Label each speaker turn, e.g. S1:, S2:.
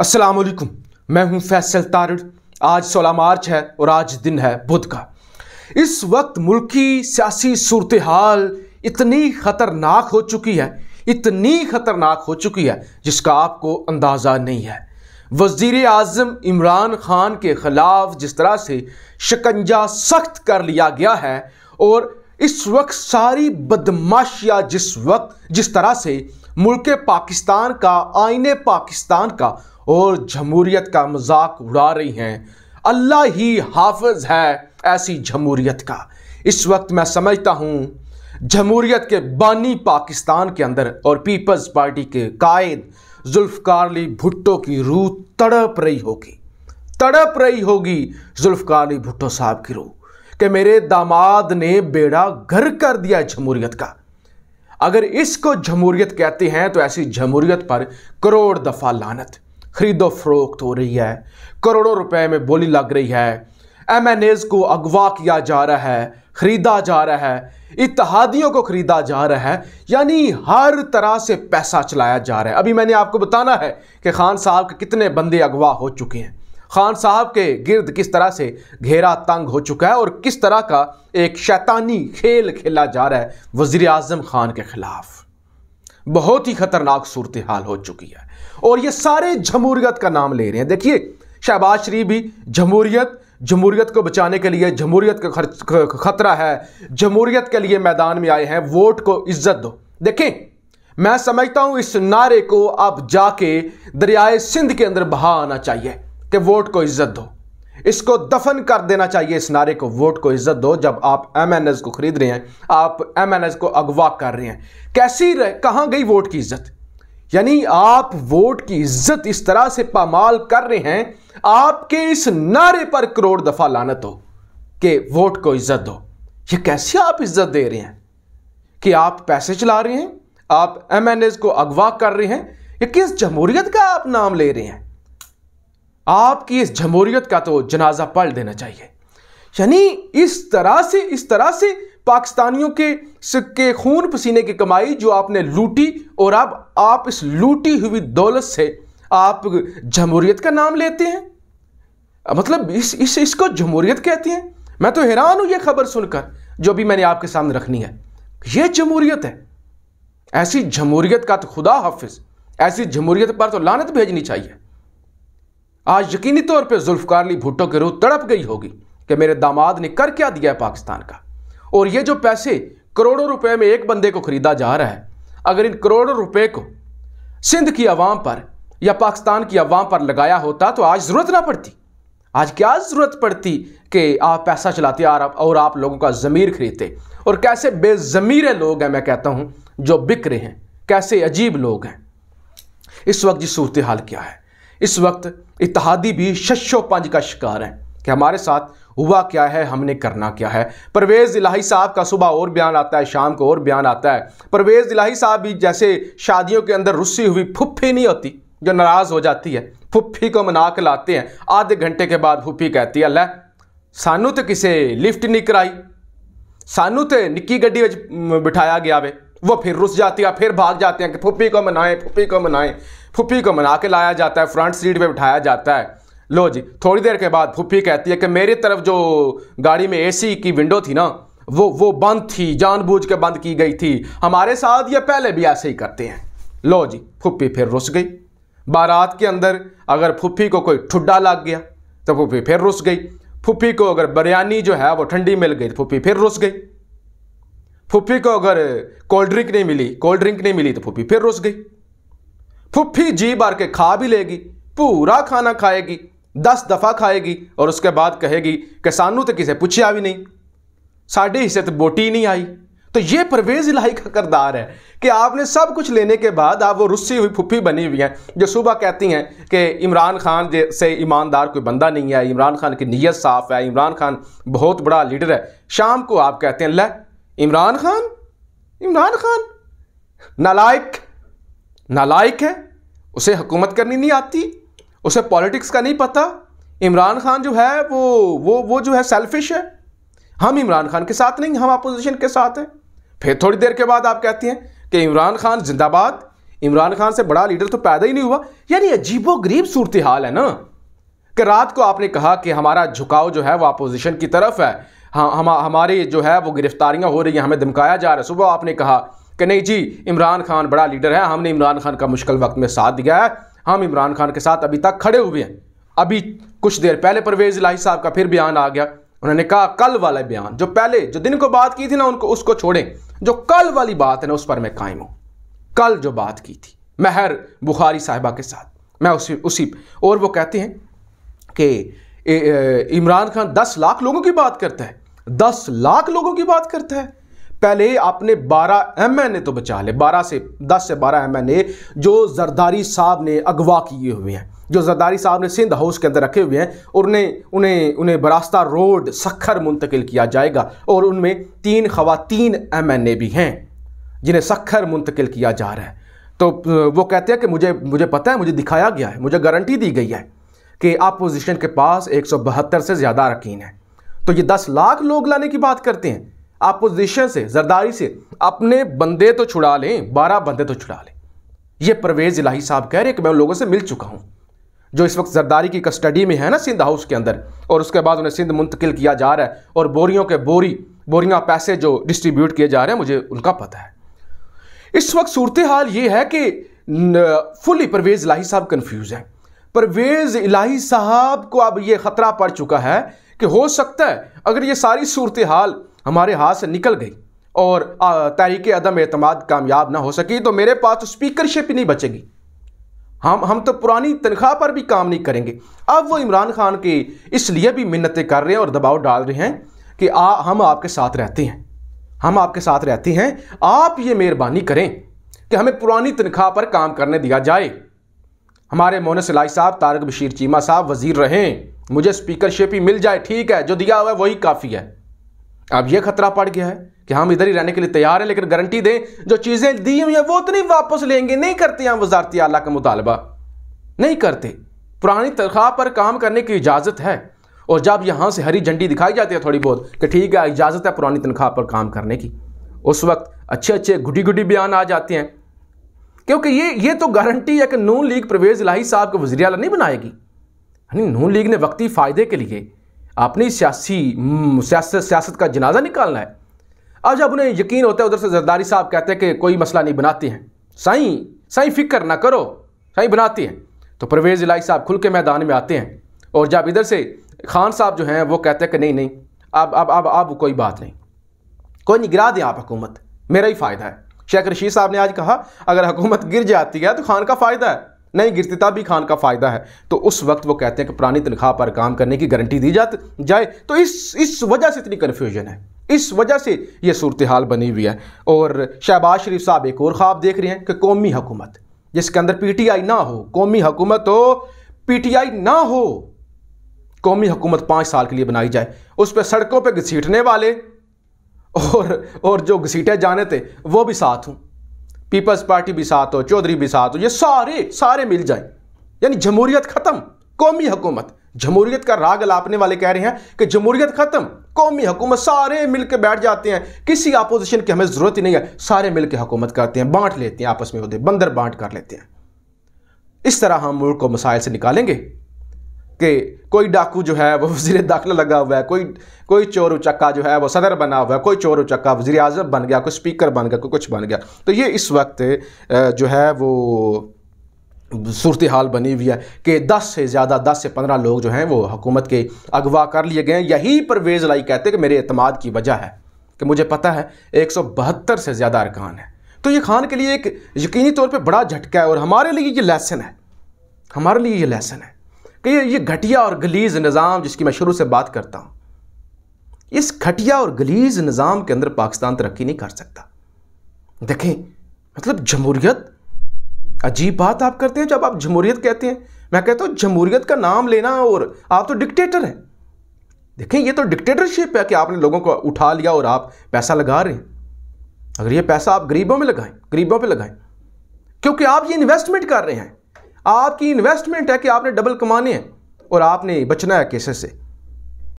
S1: अस्सलाम वालेकुम मैं हूं फैसल तारड़ आज 16 मार्च है और आज दिन है बुध का इस वक्त मुल्क की सियासी सूरत हाल इतनी ख़तरनाक हो चुकी है इतनी ख़तरनाक हो चुकी है जिसका आपको अंदाज़ा नहीं है वज़ी अजम इमरान ख़ान के ख़िलाफ़ जिस तरह से शिकंजा सख्त कर लिया गया है और इस वक्त सारी बदमाशियाँ जिस वक्त जिस तरह से मुल्क पाकिस्तान का आईने पाकिस्तान का और जमहूरीत का मजाक उड़ा रही हैं अल्लाह ही हाफज है ऐसी जमहूरीत का इस वक्त मैं समझता हूँ जमहूरीत के बानी पाकिस्तान के अंदर और पीपल्स पार्टी के कायद अली भुट्टो की रूह तड़प रही होगी तड़प रही होगी अली भुट्टो साहब की रूह कि मेरे दामाद ने बेड़ा घर कर दिया जमहूरीत का अगर इसको जमहूरीत कहते हैं तो ऐसी जमहूरीत पर करोड़ दफ़ा लानत खरीदो फरोख्त हो रही है करोड़ों रुपए में बोली लग रही है एम एन एज़ को अगवा किया जा रहा है ख़रीदा जा रहा है इतिहादियों को ख़रीदा जा रहा है यानी हर तरह से पैसा चलाया जा रहा है अभी मैंने आपको बताना है कि खान साहब के कितने बंदे अगवा हो चुके हैं खान साहब के गिर्द किस तरह से घेरा तंग हो चुका है और किस तरह का एक शैतानी खेल खेला जा रहा है वज़ी अजम खान के ख़िलाफ़ बहुत ही ख़तरनाक सूरत हाल हो चुकी है और ये सारे जमहूरियत का नाम ले रहे हैं देखिए शहबाज शरीफ भी जमहूरियत जमहूरियत को बचाने के लिए जमहूरियत का खतरा है जमहूरियत के लिए मैदान में आए हैं वोट को इज्जत दो देखें मैं समझता हूं इस नारे को आप जाके दरियाए सिंध के अंदर बहा आना चाहिए कि वोट को इज्जत दो इसको दफन कर देना चाहिए इस नारे को वोट को इज्जत दो जब आप एम एन एस को खरीद रहे हैं आप एम एन एस को अगवा कर रहे हैं कैसी कहां गई वोट की इज्जत यानी आप वोट की इज्जत इस तरह से पामाल कर रहे हैं आपके इस नारे पर करोड़ दफा लानत हो कि वोट को इज्जत दो ये कैसे आप इज्जत दे रहे हैं कि आप पैसे चला रहे हैं आप एम एन एज को अगवा कर रहे हैं ये किस जमहूरियत का आप नाम ले रहे हैं आपकी इस जमहूरियत का तो जनाजा पल देना चाहिए यानी इस तरह से इस तरह से पाकिस्तानियों के सिक्के खून पसीने की कमाई जो आपने लूटी और अब आप, इस लूटी हुई दौलत से आप जमहूरियत का नाम लेते हैं मतलब इस, इस इसको जमहूरियत कहते हैं मैं तो हैरान हूं यह खबर सुनकर जो भी मैंने आपके सामने रखनी है यह जमहूरियत है ऐसी जमहूरियत का तो खुदा हाफिज ऐसी जमहूरियत पर तो लानत भेजनी चाहिए आज यकीनी तौर पर जुल्फकारली भुट्टो के रूह तड़प गई होगी कि मेरे दामाद ने कर क्या दिया है पाकिस्तान का और ये जो पैसे करोड़ों रुपए में एक बंदे को खरीदा जा रहा है अगर इन करोड़ों रुपए को सिंध की आवाम पर या पाकिस्तान की आवाम पर लगाया होता तो आज ज़रूरत ना पड़ती आज क्या ज़रूरत पड़ती कि आप पैसा चलाते और आप लोगों का ज़मीर खरीदते और कैसे बेजमीर लोग हैं मैं कहता हूं जो बिक रहे हैं कैसे अजीब लोग हैं इस वक्त जी सूरत हाल क्या है इस वक्त इतिहादी भी शशो पंज का शिकार है कि हमारे साथ हुआ क्या है हमने करना क्या है परवेज़ इलाही साहब का सुबह और बयान आता है शाम को और बयान आता है परवेज़ इलाही साहब भी जैसे शादियों के अंदर रुसी हुई फुफ्फी नहीं होती जो नाराज़ हो जाती है फुफ्फी को मना के लाते हैं आधे घंटे के बाद फुफ्फी कहती है अल्लाह सानू तो किसे लिफ्ट नहीं कराई सानू तो निक्की गड्डी बिठाया गया वे वो फिर रुस जाती है फिर भाग जाते हैं कि फुफ्फी को मनाएं फुफ्फी को मनाएं फुफ्फी को मना के लाया जाता है फ्रंट सीट पर बिठाया जाता है लो जी थोड़ी देर के बाद फूफी कहती है कि मेरी तरफ जो गाड़ी में एसी की विंडो थी ना वो वो बंद थी जानबूझ के बंद की गई थी हमारे साथ ये पहले भी ऐसे ही करते हैं लो जी फूफी फिर रुस गई बारात के अंदर अगर फूफी को कोई ठुड्डा लग गया तो फूफी फिर रुस गई फूफी को अगर बिरयानी जो है वो ठंडी मिल गई तो फूफी फिर रुस गई फूफी को अगर कोल्ड ड्रिंक नहीं मिली कोल्ड ड्रिंक नहीं मिली तो फूफी फिर रुस गई फूफी जी बार के खा भी लेगी पूरा खाना खाएगी दस दफा खाएगी और उसके बाद कहेगी कि सानू तो किसी पूछा भी नहीं साढ़े हिस्से तो बोटी नहीं आई तो ये परवेज इलाही का करदार है कि आपने सब कुछ लेने के बाद आप वो रुस्सी हुई फुफी बनी हुई हैं जो सुबह कहती हैं कि इमरान खान से ईमानदार कोई बंदा नहीं है इमरान खान की नीयत साफ़ है इमरान खान बहुत बड़ा लीडर है शाम को आप कहते हैं अल्लाह इमरान खान इमरान खान नालायक नालायक है उसे हुकूमत करनी नहीं आती उसे पॉलिटिक्स का नहीं पता इमरान खान जो है वो वो वो जो है सेल्फिश है हम इमरान खान के साथ नहीं हम अपोजिशन के साथ हैं फिर थोड़ी देर के बाद आप कहती हैं कि इमरान खान जिंदाबाद इमरान खान से बड़ा लीडर तो पैदा ही नहीं हुआ यानी अजीबो गरीब सूरत हाल है ना कि रात को आपने कहा कि हमारा झुकाव जो है वो अपोजिशन की तरफ है हम हाँ, हम हमारी जो है वो गिरफ्तारियां हो रही हैं हमें धमकाया जा रहा है सुबह आपने कहा कि नहीं जी इमरान खान बड़ा लीडर है हमने इमरान खान का मुश्किल वक्त में साथ दिया है हम इमरान खान के साथ अभी तक खड़े हुए हैं अभी कुछ देर पहले परवेज लाही साहब का फिर बयान आ गया उन्होंने कहा कल वाला बयान जो पहले जो दिन को बात की थी ना उनको उसको छोड़ें जो कल वाली बात है ना उस पर मैं कायम हूँ कल जो बात की थी महर बुखारी साहिबा के साथ मैं उसी उसी और वो कहते हैं कि इमरान खान दस लाख लोगों की बात करता है दस लाख लोगों की बात करता है पहले आपने 12 एम तो बचा ले 12 से 10 से 12 एम जो जरदारी साहब ने अगवा किए हुए हैं जो जरदारी साहब ने सिंध हाउस के अंदर रखे हुए हैं और उन्हें उन्हें उन्हें बरास्ता रोड सखर मुंतकिल किया जाएगा और उनमें तीन खवातीन एम एन ए भी हैं जिन्हें सखर मुंतकिल किया जा रहा है तो वो कहते हैं कि मुझे मुझे पता है मुझे दिखाया गया है मुझे गारंटी दी गई है कि अपोजिशन के पास एक सौ बहत्तर से ज़्यादा रकीन हैं तो ये दस लाख लोग लाने की बात करते हैं अपोजिशन से जरदारी से अपने बंदे तो छुड़ा लें बारह बंदे तो छुड़ा लें ये परवेज इलाही साहब कह रहे हैं कि मैं उन लोगों से मिल चुका हूँ जो इस वक्त जरदारी की कस्टडी में है ना सिंध हाउस के अंदर और उसके बाद उन्हें सिंध मुंतकिल किया जा रहा है और बोरियों के बोरी बोरियाँ पैसे जो डिस्ट्रीब्यूट किए जा रहे हैं मुझे उनका पता है इस वक्त सूरत हाल ये है कि फुली परवेज़ इलाही साहब कन्फ्यूज हैं परवेज़ इलाही साहब को अब ये ख़तरा पड़ चुका है कि हो सकता है अगर ये सारी सूरत हाल हमारे हाथ से निकल गई और तहरीक अदम अतमाद कामयाब ना हो सकी तो मेरे पास तो स्पीकरशिप ही नहीं बचेगी हम हम तो पुरानी तनख्वाह पर भी काम नहीं करेंगे अब वो इमरान खान की इसलिए भी मिन्नतें कर रहे हैं और दबाव डाल रहे हैं कि आ हम आपके साथ रहते हैं हम आपके साथ रहते हैं आप ये मेहरबानी करें कि हमें पुरानी तनख्वाह पर काम करने दिया जाए हमारे मोहन सिलाई साहब तारक बशीर चीमा साहब वजीर रहें मुझे स्पीकरशिप ही मिल जाए ठीक है जो दिया हुआ है वही काफ़ी है अब यह खतरा पड़ गया है कि हम इधर ही रहने के लिए तैयार हैं लेकिन गारंटी दें जो चीज़ें दी हुई हैं वो तो नहीं वापस लेंगे नहीं करते हम वजारती आला का मुतालबा नहीं करते पुरानी तनख्वाह पर काम करने की इजाज़त है और जब यहाँ से हरी झंडी दिखाई जाती है थोड़ी बहुत कि ठीक है इजाज़त है पुरानी तनख्वाह पर काम करने की उस वक्त अच्छे अच्छे गुडी गुडी बयान आ जाते हैं क्योंकि ये ये तो गारंटी है कि नून लीग परवेज़ लाही साहब को वजी अला नहीं बनाएगी यानी नून लीग ने वक्ती फ़ायदे के लिए अपनी सियासी हम्म, सियासत सियासत का जनाजा निकालना है अब जब उन्हें यकीन होता है उधर से जरदारी साहब कहते हैं कि कोई मसला नहीं बनाती हैं साई साई फिक्र ना करो सही बनाती हैं तो परवेज़ इलाही साहब खुल के मैदान में आते हैं और जब इधर से खान साहब जो हैं वो कहते हैं कि नहीं नहीं अब अब अब अब कोई बात नहीं कोई नहीं गिरा दें आप हुकूमत मेरा ही फ़ायदा है शेख रशीद साहब ने आज कहा अगर हुकूमत गिर जाती है तो खान का फ़ायदा है नहीं गिरती तब भी खान का फ़ायदा है तो उस वक्त वो कहते हैं कि पुरानी तनख्वाह पर काम करने की गारंटी दी जाती जाए तो इस इस वजह से इतनी कन्फ्यूजन है इस वजह से ये सूरत हाल बनी हुई है और शहबाज शरीफ साहब एक और ख्वाब देख रहे हैं कि कौमी हुकूमत जिसके अंदर पी टी आई ना हो कौमी हुकूमत हो पी टी आई ना हो कौमी हुकूमत पाँच साल के लिए बनाई जाए उस पर सड़कों पर घसीटने वाले और और जो घसीटे जाने थे वो भी साथ हूँ पीपल्स पार्टी भी साथ हो चौधरी भी साथ हो ये सारे सारे मिल जाए यानी जमहूरियत खत्म कौमी हकूमत जमहूरियत का राग लापने वाले कह रहे हैं कि जमहूरियत खत्म कौमी हुकूमत सारे मिलकर बैठ जाते हैं किसी अपोजिशन की हमें ज़रूरत ही नहीं है सारे मिलकर हुकूमत करते हैं बांट लेते हैं आपस में होते बंदर बांट कर लेते हैं इस तरह हम मुल्क को मसाइल से निकालेंगे कि कोई डाकू जो है वो वजीर दाखिला लगा हुआ है कोई कोई चोर उचक्का जो है वो सदर बना हुआ है कोई चोर उचक्का वजी अजम बन गया कोई स्पीकर बन गया कोई कुछ बन गया तो ये इस वक्त जो है वो सूरत हाल बनी हुई है कि 10 से ज़्यादा 10 से 15 लोग जो हैं वो हुकूमत के अगवा कर लिए गए यही परवेज़ लाई कहते हैं कि मेरे अतमाद की वजह है कि मुझे पता है एक से ज़्यादा अरकान है तो ये खान के लिए एक यकीनी तौर पर बड़ा झटका है और हमारे लिए ये लेसन है हमारे लिए ये लेसन है कि ये घटिया और गलीज निज़ाम जिसकी मैं शुरू से बात करता हूँ इस घटिया और गलीज निज़ाम के अंदर पाकिस्तान तरक्की नहीं कर सकता देखें मतलब जमहूरियत अजीब बात आप करते हैं जब आप जमहूरियत कहते हैं मैं कहता हूँ जमहूरियत का नाम लेना और आप तो डिक्टेटर हैं देखें ये तो डिक्टेटरशिप है कि आपने लोगों को उठा लिया और आप पैसा लगा रहे हैं अगर ये पैसा आप गरीबों में लगाएं गरीबों पे लगाएं क्योंकि आप ये इन्वेस्टमेंट कर रहे हैं आपकी इन्वेस्टमेंट है कि आपने डबल कमाने हैं और आपने बचना है कैसे से